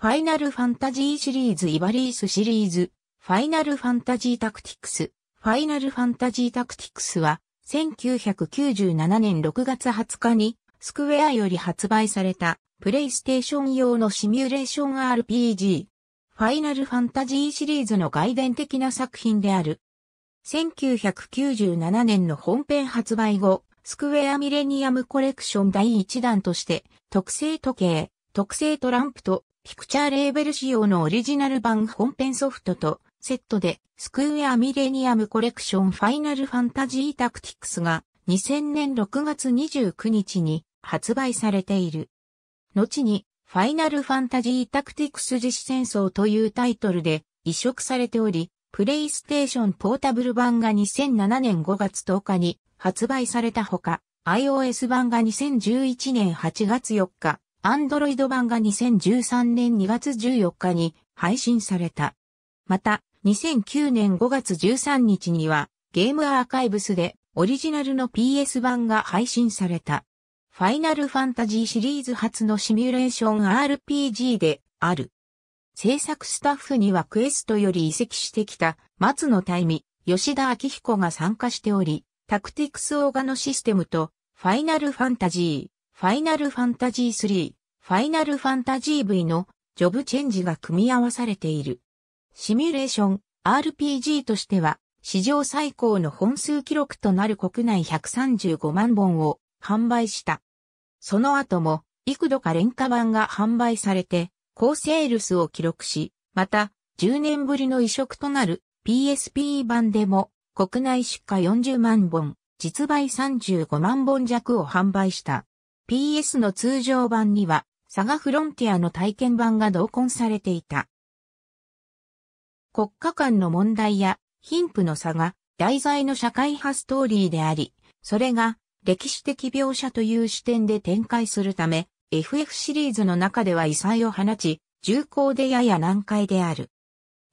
ファイナルファンタジーシリーズイバリースシリーズ、ファイナルファンタジータクティクス、ファイナルファンタジータクティクスは、1997年6月20日に、スクウェアより発売された、プレイステーション用のシミュレーション RPG、ファイナルファンタジーシリーズの外伝的な作品である。1997年の本編発売後、スクウェアミレニアムコレクション第1弾として、特製時計、特製トランプとピクチャーレーベル仕様のオリジナル版本編ソフトとセットでスクウェアミレニアムコレクションファイナルファンタジータクティクスが2000年6月29日に発売されている。後にファイナルファンタジータクティクス実戦争というタイトルで移植されており、プレイステーションポータブル版が2007年5月10日に発売されたほか、iOS 版が2011年8月4日アンドロイド版が2013年2月14日に配信された。また、2009年5月13日には、ゲームアーカイブスでオリジナルの PS 版が配信された。ファイナルファンタジーシリーズ初のシミュレーション RPG である。制作スタッフにはクエストより移籍してきた松野大美、吉田明彦が参加しており、タクティクスオーガのシステムとファイナルファンタジー、ファイナルファンタジー3、ファイナルファンタジー V のジョブチェンジが組み合わされている。シミュレーション、RPG としては、史上最高の本数記録となる国内135万本を販売した。その後も、幾度か廉価版が販売されて、高セールスを記録し、また、10年ぶりの移植となる PSP 版でも、国内出荷40万本、実売35万本弱を販売した。PS の通常版には、サガフロンティアの体験版が同梱されていた。国家間の問題や貧富の差が題材の社会派ストーリーであり、それが歴史的描写という視点で展開するため、FF シリーズの中では異彩を放ち、重厚でやや難解である。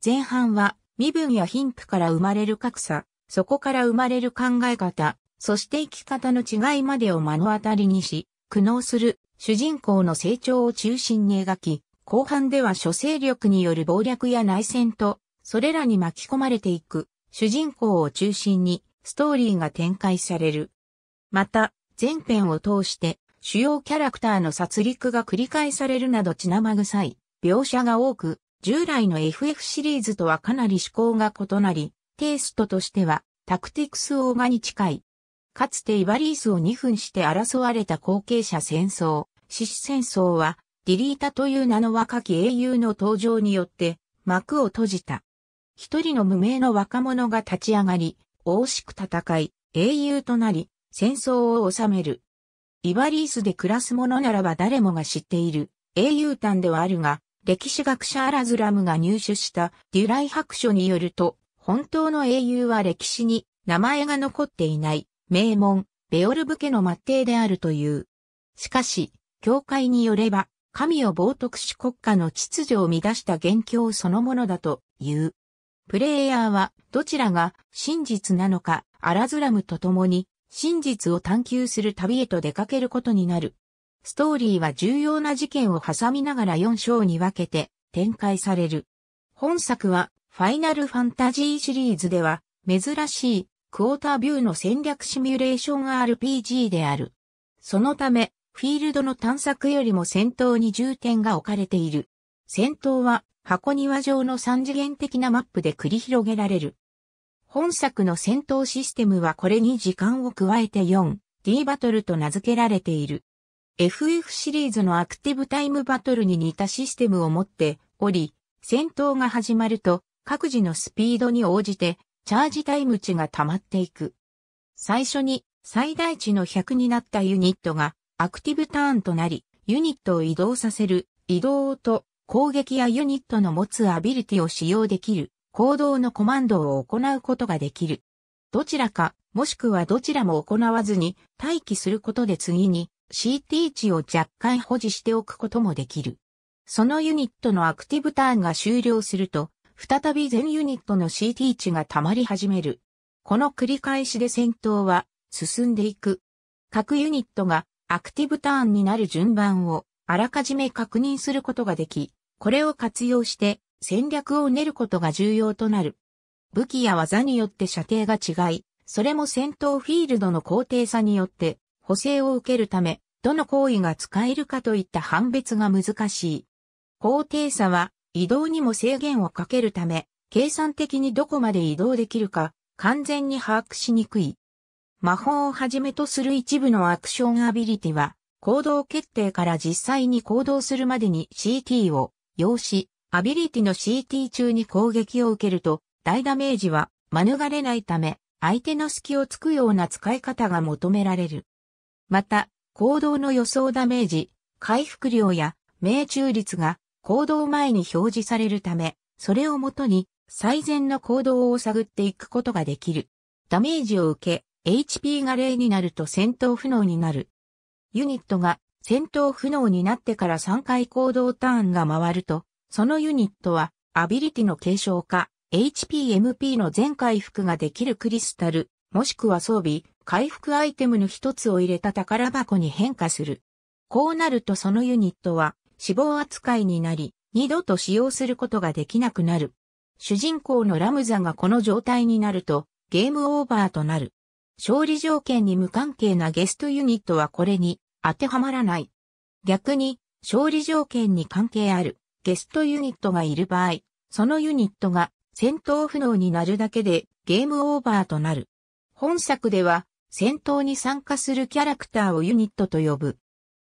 前半は身分や貧富から生まれる格差、そこから生まれる考え方、そして生き方の違いまでを目の当たりにし、苦悩する主人公の成長を中心に描き、後半では諸勢力による暴略や内戦と、それらに巻き込まれていく主人公を中心にストーリーが展開される。また、前編を通して主要キャラクターの殺戮が繰り返されるなど血生臭い描写が多く、従来の FF シリーズとはかなり趣向が異なり、テイストとしてはタクティクスオーガに近いかつてイバリースを2分して争われた後継者戦争、獅子戦争は、ディリータという名の若き英雄の登場によって、幕を閉じた。一人の無名の若者が立ち上がり、惜しく戦い、英雄となり、戦争を収める。イバリースで暮らす者ならば誰もが知っている、英雄譚ではあるが、歴史学者アラズラムが入手したデュライ白書によると、本当の英雄は歴史に名前が残っていない。名門、ベオルブ家の末裔であるという。しかし、教会によれば、神を冒涜し国家の秩序を乱した元凶そのものだという。プレイヤーはどちらが真実なのか、アラズラムと共に真実を探求する旅へと出かけることになる。ストーリーは重要な事件を挟みながら4章に分けて展開される。本作はファイナルファンタジーシリーズでは珍しいクォータービューの戦略シミュレーション RPG である。そのため、フィールドの探索よりも戦闘に重点が置かれている。戦闘は箱庭上の三次元的なマップで繰り広げられる。本作の戦闘システムはこれに時間を加えて 4D バトルと名付けられている。FF シリーズのアクティブタイムバトルに似たシステムを持っており、戦闘が始まると各自のスピードに応じてチャージタイム値が溜まっていく。最初に最大値の100になったユニットがアクティブターンとなり、ユニットを移動させる移動と攻撃やユニットの持つアビリティを使用できる行動のコマンドを行うことができる。どちらか、もしくはどちらも行わずに待機することで次に CT 値を若干保持しておくこともできる。そのユニットのアクティブターンが終了すると、再び全ユニットの CT 値が溜まり始める。この繰り返しで戦闘は進んでいく。各ユニットがアクティブターンになる順番をあらかじめ確認することができ、これを活用して戦略を練ることが重要となる。武器や技によって射程が違い、それも戦闘フィールドの高低差によって補正を受けるため、どの行為が使えるかといった判別が難しい。高低差は移動にも制限をかけるため、計算的にどこまで移動できるか、完全に把握しにくい。魔法をはじめとする一部のアクションアビリティは、行動決定から実際に行動するまでに CT を要し、アビリティの CT 中に攻撃を受けると、大ダメージは免れないため、相手の隙をつくような使い方が求められる。また、行動の予想ダメージ、回復量や命中率が行動前に表示されるため、それをもとに最善の行動を探っていくことができる。ダメージを受け、HP が0になると戦闘不能になる。ユニットが戦闘不能になってから3回行動ターンが回ると、そのユニットはアビリティの継承か、HPMP の全回復ができるクリスタル、もしくは装備、回復アイテムの一つを入れた宝箱に変化する。こうなるとそのユニットは死亡扱いになり、二度と使用することができなくなる。主人公のラムザがこの状態になると、ゲームオーバーとなる。勝利条件に無関係なゲストユニットはこれに当てはまらない。逆に、勝利条件に関係あるゲストユニットがいる場合、そのユニットが戦闘不能になるだけでゲームオーバーとなる。本作では戦闘に参加するキャラクターをユニットと呼ぶ。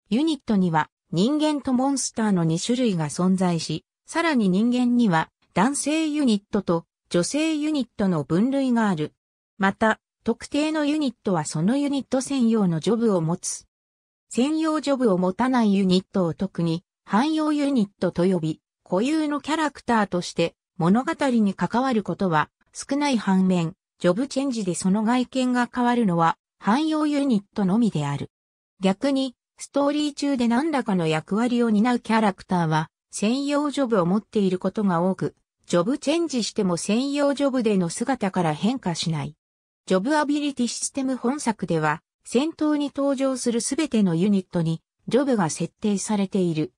ユニットには人間とモンスターの2種類が存在し、さらに人間には男性ユニットと女性ユニットの分類がある。また、特定のユニットはそのユニット専用のジョブを持つ。専用ジョブを持たないユニットを特に汎用ユニットと呼び、固有のキャラクターとして物語に関わることは少ない反面、ジョブチェンジでその外見が変わるのは汎用ユニットのみである。逆に、ストーリー中で何らかの役割を担うキャラクターは、専用ジョブを持っていることが多く、ジョブチェンジしても専用ジョブでの姿から変化しない。ジョブアビリティシステム本作では、戦闘に登場するすべてのユニットに、ジョブが設定されている。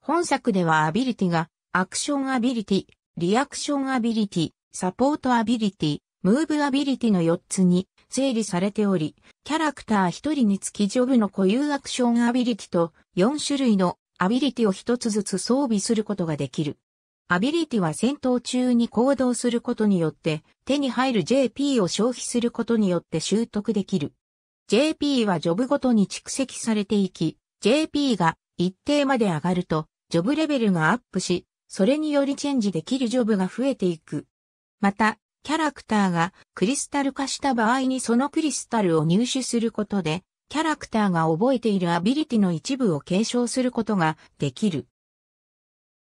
本作ではアビリティが、アクションアビリティ、リアクションアビリティ、サポートアビリティ、ムーブアビリティの4つに整理されており、キャラクター1人につきジョブの固有アクションアビリティと4種類のアビリティを1つずつ装備することができる。アビリティは戦闘中に行動することによって手に入る JP を消費することによって習得できる。JP はジョブごとに蓄積されていき、JP が一定まで上がると、ジョブレベルがアップし、それによりチェンジできるジョブが増えていく。また、キャラクターがクリスタル化した場合にそのクリスタルを入手することで、キャラクターが覚えているアビリティの一部を継承することができる。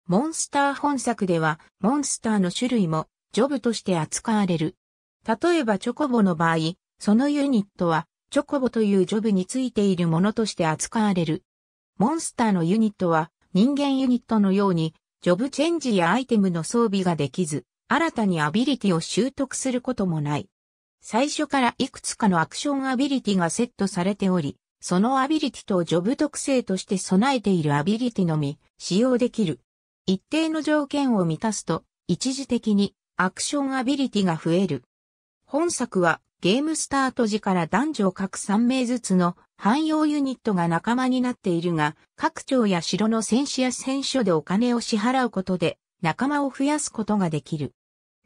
モンスター本作では、モンスターの種類も、ジョブとして扱われる。例えばチョコボの場合、そのユニットは、チョコボというジョブについているものとして扱われる。モンスターのユニットは、人間ユニットのように、ジョブチェンジやアイテムの装備ができず、新たにアビリティを習得することもない。最初からいくつかのアクションアビリティがセットされており、そのアビリティとジョブ特性として備えているアビリティのみ使用できる。一定の条件を満たすと、一時的にアクションアビリティが増える。本作はゲームスタート時から男女各3名ずつの汎用ユニットが仲間になっているが、各町や城の戦士や戦所でお金を支払うことで仲間を増やすことができる。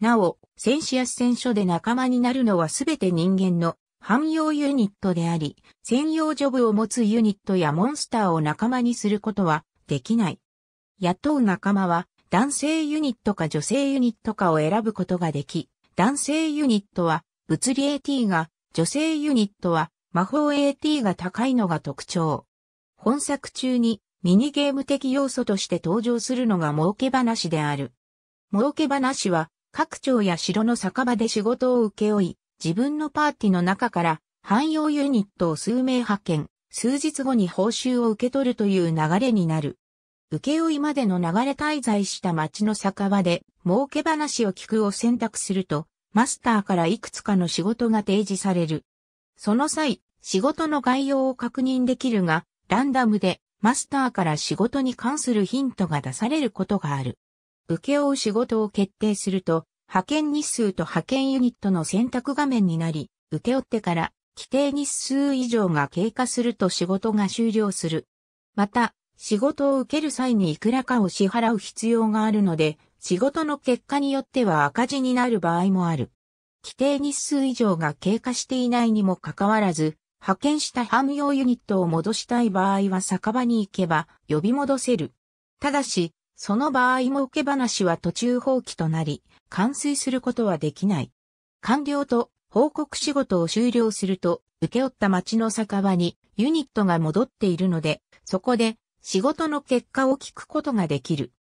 なお、戦士や戦所で仲間になるのはすべて人間の汎用ユニットであり、専用ジョブを持つユニットやモンスターを仲間にすることはできない。雇う仲間は男性ユニットか女性ユニットかを選ぶことができ、男性ユニットは物理 AT が、女性ユニットは魔法 AT が高いのが特徴。本作中にミニゲーム的要素として登場するのが儲け話である。儲け話は各町や城の酒場で仕事を請け負い、自分のパーティの中から汎用ユニットを数名派遣、数日後に報酬を受け取るという流れになる。請負までの流れ滞在した町の酒場で、儲け話を聞くを選択すると、マスターからいくつかの仕事が提示される。その際、仕事の概要を確認できるが、ランダムでマスターから仕事に関するヒントが出されることがある。請負う仕事を決定すると、派遣日数と派遣ユニットの選択画面になり、請負ってから規定日数以上が経過すると仕事が終了する。また、仕事を受ける際にいくらかを支払う必要があるので、仕事の結果によっては赤字になる場合もある。規定日数以上が経過していないにもかかわらず、派遣した汎用ユニットを戻したい場合は酒場に行けば呼び戻せる。ただし、その場合儲け話は途中放棄となり、完遂することはできない。完了と報告仕事を終了すると、請け負った町の酒場にユニットが戻っているので、そこで仕事の結果を聞くことができる。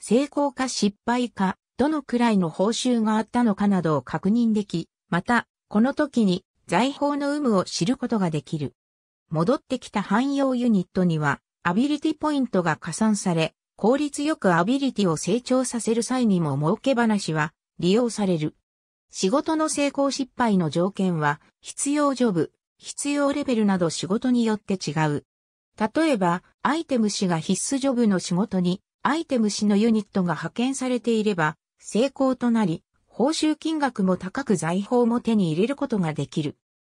成功か失敗か、どのくらいの報酬があったのかなどを確認でき、また、この時に財宝の有無を知ることができる。戻ってきた汎用ユニットには、アビリティポイントが加算され、効率よくアビリティを成長させる際にも儲け話は利用される。仕事の成功失敗の条件は、必要ジョブ、必要レベルなど仕事によって違う。例えば、アイテム氏が必須ジョブの仕事に、アイテム氏のユニットが派遣されていれば、成功となり、報酬金額も高く財宝も手に入れることができる。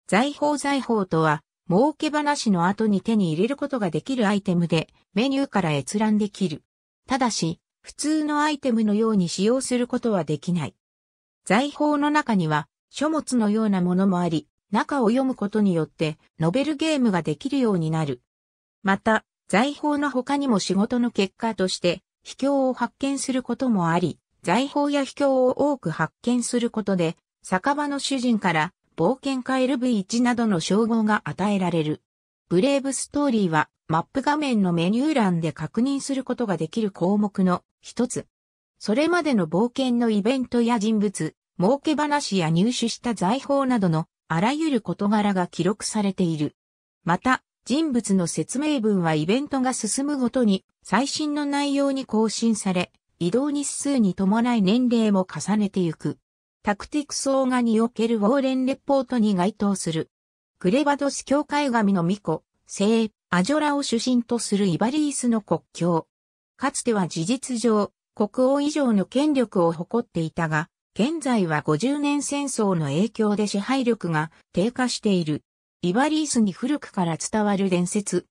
財宝財宝とは、儲け話の後に手に入れることができるアイテムで、メニューから閲覧できる。ただし、普通のアイテムのように使用することはできない。財宝の中には書物のようなものもあり、中を読むことによってノベルゲームができるようになる。また、財宝の他にも仕事の結果として秘境を発見することもあり、財宝や秘境を多く発見することで、酒場の主人から冒険家 LV1 などの称号が与えられる。ブレイブストーリーはマップ画面のメニュー欄で確認することができる項目の一つ。それまでの冒険のイベントや人物、儲け話や入手した財宝などのあらゆる事柄が記録されている。また、人物の説明文はイベントが進むごとに最新の内容に更新され、移動日数に伴い年齢も重ねてゆく。タクティクスオーガにおけるウォーレンレポートに該当する。クレバドス教会神の巫女、西、アジョラを主審とするイバリースの国境。かつては事実上、国王以上の権力を誇っていたが、現在は50年戦争の影響で支配力が低下している。イバリースに古くから伝わる伝説。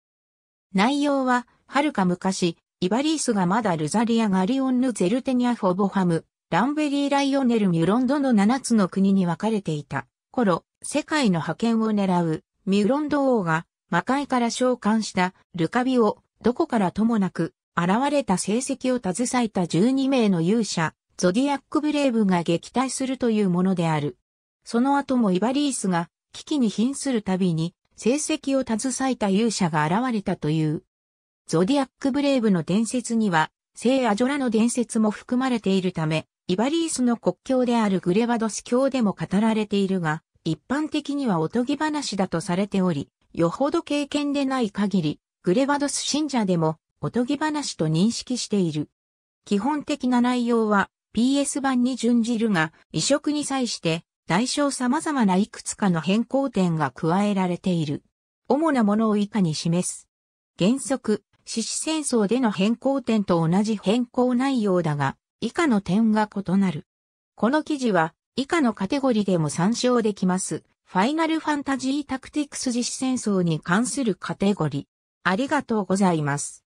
内容は、遥か昔、イバリースがまだルザリア・ガリオンヌ・ゼルテニア・フォボハム、ランベリー・ライオネル・ミュロンドの7つの国に分かれていた頃、世界の覇権を狙うミュロンド王が魔界から召喚したルカビをどこからともなく現れた成績を携えた12名の勇者、ゾディアックブレイブが撃退するというものである。その後もイバリースが危機に瀕するたびに成績を携えた勇者が現れたという。ゾディアックブレイブの伝説には、聖アジョラの伝説も含まれているため、イバリースの国境であるグレバドス教でも語られているが、一般的にはおとぎ話だとされており、よほど経験でない限り、グレバドス信者でもおとぎ話と認識している。基本的な内容は PS 版に準じるが、移植に際して代償様々ないくつかの変更点が加えられている。主なものを以下に示す。原則、獅子戦争での変更点と同じ変更内容だが、以下の点が異なる。この記事は、以下のカテゴリでも参照できます。ファイナルファンタジータクティクス実戦争に関するカテゴリー。ありがとうございます。